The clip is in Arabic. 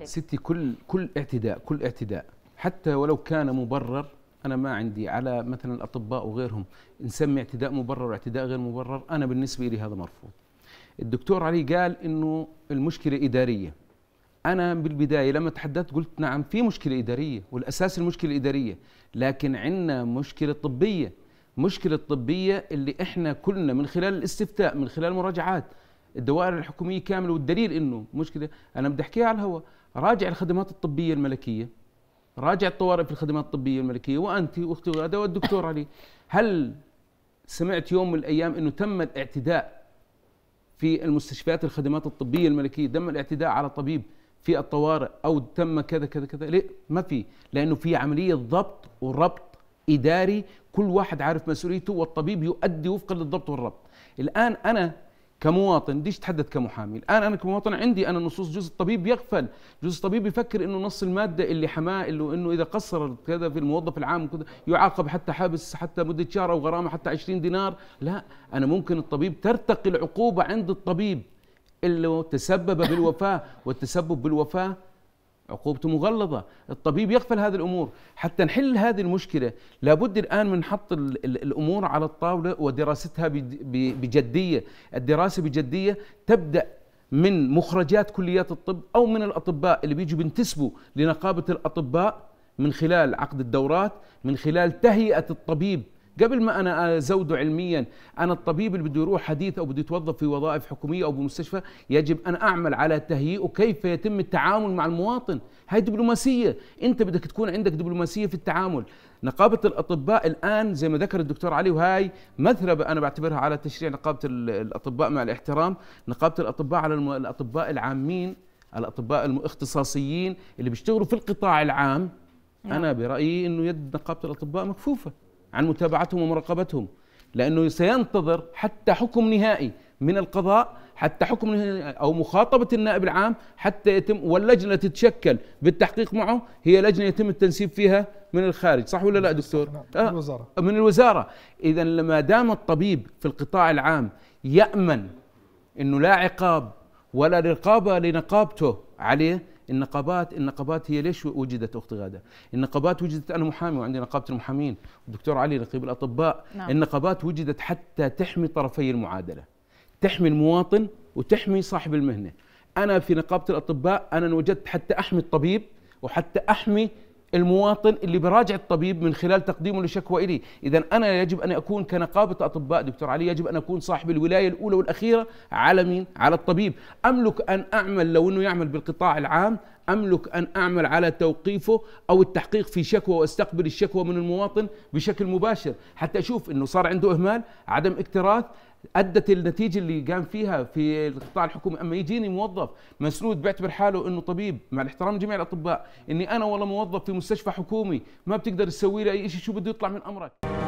ليه؟ ستي كل كل اعتداء كل اعتداء حتى ولو كان مبرر انا ما عندي على مثلا الاطباء وغيرهم نسمي اعتداء مبرر واعتداء غير مبرر انا بالنسبه لي هذا مرفوض الدكتور علي قال انه المشكله اداريه انا بالبدايه لما تحدثت قلت نعم في مشكله اداريه والاساس المشكله الاداريه لكن عندنا مشكله طبيه مشكله طبيه اللي احنا كلنا من خلال الاستفتاء من خلال المراجعات الدوائر الحكوميه كامله والدليل انه مشكله انا بدي احكيها على الهواء راجع الخدمات الطبيه الملكيه راجع الطوارئ في الخدمات الطبيه الملكيه وانت واختي غاده والدكتور علي هل سمعت يوم من الايام انه تم الاعتداء في المستشفيات الخدمات الطبيه الملكيه تم الاعتداء على طبيب في الطوارئ او تم كذا كذا كذا ليه ما في لانه في عمليه ضبط وربط اداري كل واحد عارف مسؤوليته والطبيب يؤدي وفقا للضبط والربط الان انا كمواطن بديش اتحدث كمحامي الان انا كمواطن عندي انا نصوص جزء الطبيب يغفل جزء الطبيب يفكر انه نص الماده اللي حماه اللي انه اذا قصر كذا في الموظف العام كذا يعاقب حتى حابس حتى مده شهر او غرامه حتى 20 دينار لا انا ممكن الطبيب ترتقي العقوبه عند الطبيب اللي تسبب بالوفاه والتسبب بالوفاه عقوبته مغلظة الطبيب يغفل هذه الأمور حتى نحل هذه المشكلة لابد الآن من حط الأمور على الطاولة ودراستها بجدية الدراسة بجدية تبدأ من مخرجات كليات الطب أو من الأطباء اللي بيجوا بينتسبوا لنقابة الأطباء من خلال عقد الدورات من خلال تهيئة الطبيب قبل ما انا ازوده علميا انا الطبيب اللي بده يروح حديث او بده يتوظف في وظائف حكوميه او بمستشفى يجب ان اعمل على تهيئه كيف يتم التعامل مع المواطن هاي دبلوماسيه انت بدك تكون عندك دبلوماسيه في التعامل نقابة الأطباء الآن زي ما ذكر الدكتور علي وهاي مثربة أنا بعتبرها على تشريع نقابة الأطباء مع الاحترام نقابة الأطباء على الأطباء العامين الأطباء الاختصاصيين اللي بيشتغلوا في القطاع العام نعم. أنا برأيي أنه يد نقابة الأطباء مكفوفة عن متابعتهم ومراقبتهم لأنه سينتظر حتى حكم نهائي من القضاء حتى حكم أو مخاطبة النائب العام حتى يتم واللجنة تتشكل بالتحقيق معه هي لجنة يتم التنسيب فيها من الخارج صح ولا لا دكتور نعم، آه، من الوزارة من الوزارة إذا ما دام الطبيب في القطاع العام يأمن أنه لا عقاب ولا رقابة لنقابته عليه النقابات النقابات هي ليش وجدت اخت غاده؟ النقابات وجدت انا محامي وعندي نقابه المحامين والدكتور علي نقيب الاطباء نعم. النقابات وجدت حتى تحمي طرفي المعادله تحمي المواطن وتحمي صاحب المهنه انا في نقابه الاطباء انا وجدت حتى احمي الطبيب وحتى احمي المواطن اللي براجع الطبيب من خلال تقديمه لشكوى إلي إذا أنا يجب أن أكون كنقابة أطباء دكتور علي يجب أن أكون صاحب الولاية الأولى والأخيرة على مين؟ على الطبيب أملك أن أعمل لو أنه يعمل بالقطاع العام أملك أن أعمل على توقيفه أو التحقيق في شكوى وأستقبل الشكوى من المواطن بشكل مباشر حتى أشوف أنه صار عنده إهمال عدم اكتراث ادت النتيجه اللي قام فيها في القطاع الحكومي اما يجيني موظف مسنود بيعتبر حاله انه طبيب مع الاحترام جميع الاطباء اني انا والله موظف في مستشفى حكومي ما بتقدر تسوي لي اي شيء شو بده يطلع من امرك